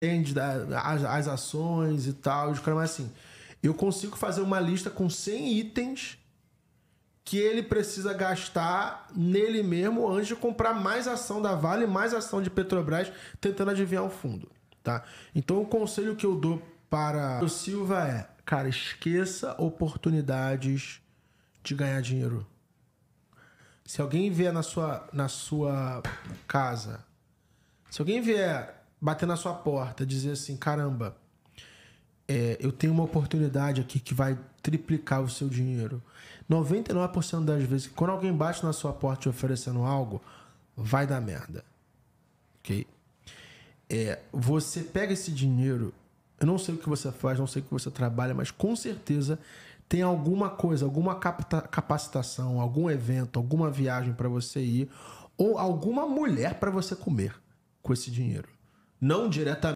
entende da, as, as ações e tal. Os caras, mas assim, eu consigo fazer uma lista com 100 itens que ele precisa gastar nele mesmo antes de comprar mais ação da Vale, mais ação de Petrobras, tentando adivinhar o fundo, tá? Então o conselho que eu dou para o Silva é, cara, esqueça oportunidades de ganhar dinheiro. Se alguém vier na sua na sua casa, se alguém vier bater na sua porta, dizer assim: caramba, é, eu tenho uma oportunidade aqui que vai triplicar o seu dinheiro. 99% das vezes, quando alguém bate na sua porta te oferecendo algo, vai dar merda. Ok? É, você pega esse dinheiro, eu não sei o que você faz, não sei o que você trabalha, mas com certeza tem alguma coisa, alguma capacitação, algum evento, alguma viagem para você ir, ou alguma mulher para você comer com esse dinheiro não diretamente